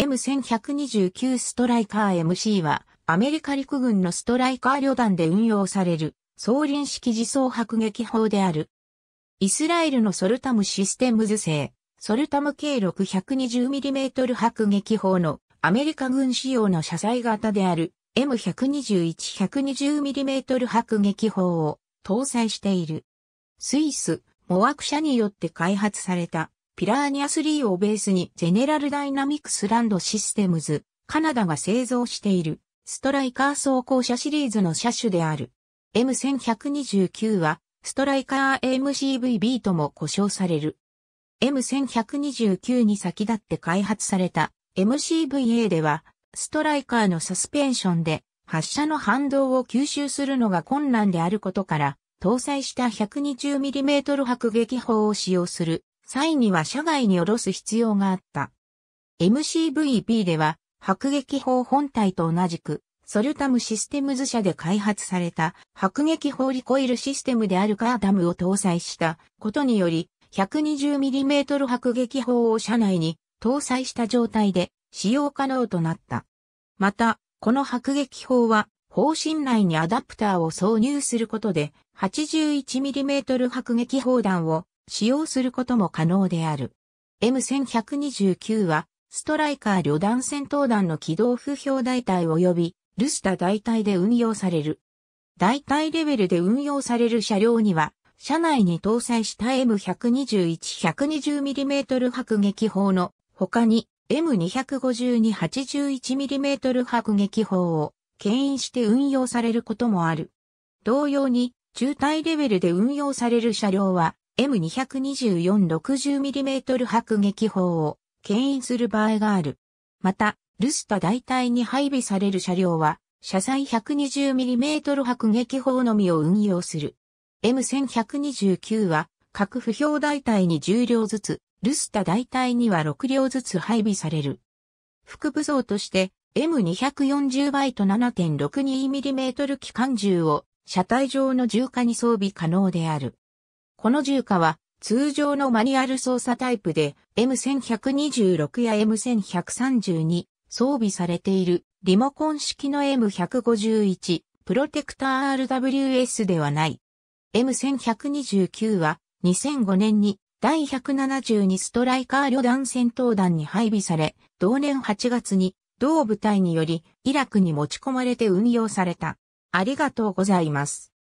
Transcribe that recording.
M1129 ストライカー MC は、アメリカ陸軍のストライカー旅団で運用される、送輪式自走迫撃砲である。イスラエルのソルタムシステムズ製、ソルタム計 620mm 迫撃砲のアメリカ軍仕様の車載型である M121-120mm 迫撃砲を搭載している。スイス、モアク社によって開発されたピラーニア3をベースにゼネラルダイナミクスランドシステムズ、カナダが製造しているストライカー装甲車シリーズの車種である。M1129 はストライカー AMCVB とも呼称される。M1129 に先立って開発された MCVA ではストライカーのサスペンションで発射の反動を吸収するのが困難であることから搭載した 120mm 迫撃砲を使用する際には車外に下ろす必要があった。MCVP では、迫撃砲本体と同じく、ソルタムシステムズ社で開発された迫撃砲リコイルシステムであるカーダムを搭載したことにより、120mm 迫撃砲を車内に搭載した状態で使用可能となった。また、この迫撃砲は、砲身内にアダプターを挿入することで、81mm 迫撃砲弾を使用することも可能である。M1129 は、ストライカー旅団戦闘団の機動不評大隊及び、ルスタ大隊で運用される。大隊レベルで運用される車両には、車内に搭載した M121-120mm 迫撃砲の他に M252-81mm 迫撃砲を牽引して運用されることもある。同様に、中隊レベルで運用される車両は、M224-60mm 迫撃砲を牽引する場合がある。また、ルスタ大隊に配備される車両は、車載 120mm 迫撃砲のみを運用する。M1129 は、各不評大隊に10両ずつ、ルスタ大隊には6両ずつ配備される。副武装として M240 バイト 7.62mm 機関銃を車体上の重火に装備可能である。この重火は通常のマニュアル操作タイプで M1126 や M1132 装備されているリモコン式の M151 プロテクター RWS ではない。M1129 は2005年に第172ストライカー旅団戦闘団に配備され、同年8月に同部隊によりイラクに持ち込まれて運用された。ありがとうございます。